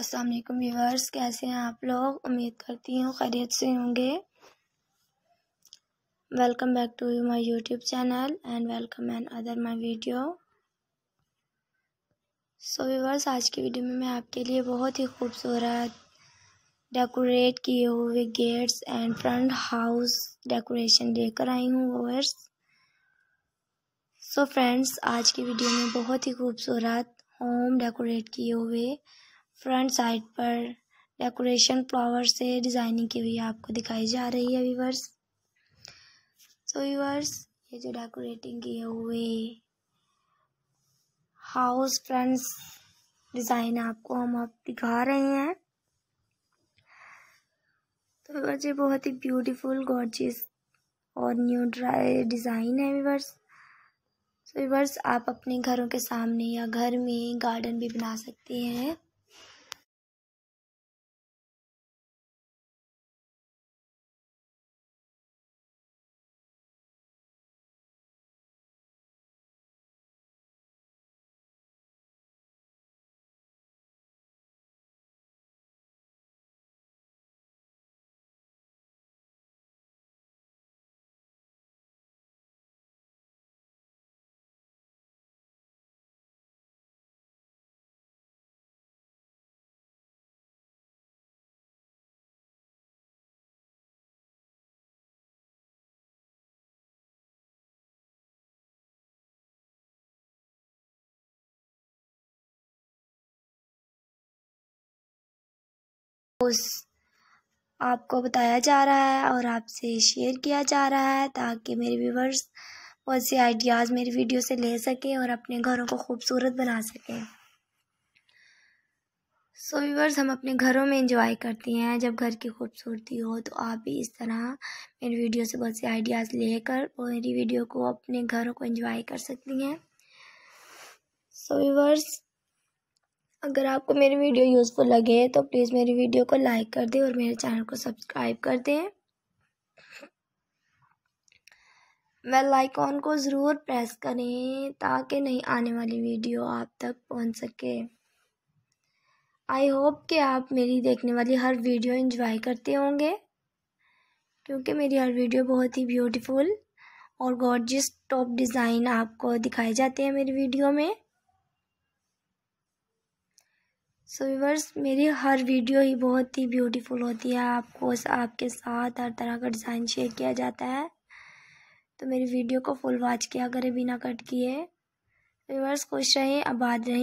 अस्सलाम वालेकुम व्यूवर्स कैसे हैं आप लोग उम्मीद करती हूँ खैरियत से होंगे welcome back to my YouTube channel and welcome and other my video so viewers आज की वीडियो में मैं आपके लिए बहुत ही खूबसूरत डेकोरेट किए हुए gates and front house decoration लेकर आई हूँ व्यूवर्स सो फ्रेंड्स आज की वीडियो में बहुत ही खूबसूरत होम डेकोरेट किए हुए फ्रंट साइड पर डेकोरेशन फ्लावर से डिज़ाइनिंग की हुई आपको दिखाई जा रही है व्यूवर्स सो व्यूवर्स ये जो डेकोरेटिंग किए हुए हाउस फ्रंट्स डिज़ाइन आपको हम आप दिखा रहे हैं तो ये बहुत ही ब्यूटीफुल गॉर्जियस और न्यू ड्राई डिज़ाइन है व्यूवर्स सो व्यूवर्स आप अपने घरों के सामने या घर में गार्डन भी बना सकते हैं उस आपको बताया जा रहा है और आपसे शेयर किया जा रहा है ताकि मेरे व्यूवर्स बहुत से आइडियाज़ मेरी वीडियो से ले सकें और अपने घरों को खूबसूरत बना सकें सो so, व्यूवर्स हम अपने घरों में इंजॉय करते हैं जब घर की खूबसूरती हो तो आप भी इस तरह मेरी वीडियो से बहुत से आइडियाज़ लेकर मेरी वीडियो को अपने घरों को इंजॉय कर सकती हैं सो so, व्यूवर्स अगर आपको मेरी वीडियो यूज़फुल लगे तो प्लीज़ मेरी वीडियो को लाइक कर दें और मेरे चैनल को सब्सक्राइब कर दें वेल आइकॉन को ज़रूर प्रेस करें ताकि नई आने वाली वीडियो आप तक पहुंच सके आई होप कि आप मेरी देखने वाली हर वीडियो इंजॉय करते होंगे क्योंकि मेरी हर वीडियो बहुत ही ब्यूटीफुल और गॉर्जिस टॉप डिज़ाइन आपको दिखाए जाते हैं मेरी वीडियो में सो so, वीवर्स मेरी हर वीडियो ही बहुत ही ब्यूटीफुल होती है आपको आपके साथ हर तरह का डिज़ाइन शेयर किया जाता है तो मेरी वीडियो को फुल वॉच किया करें बिना कट किए वीवर्स खुश रहें आबाद रहें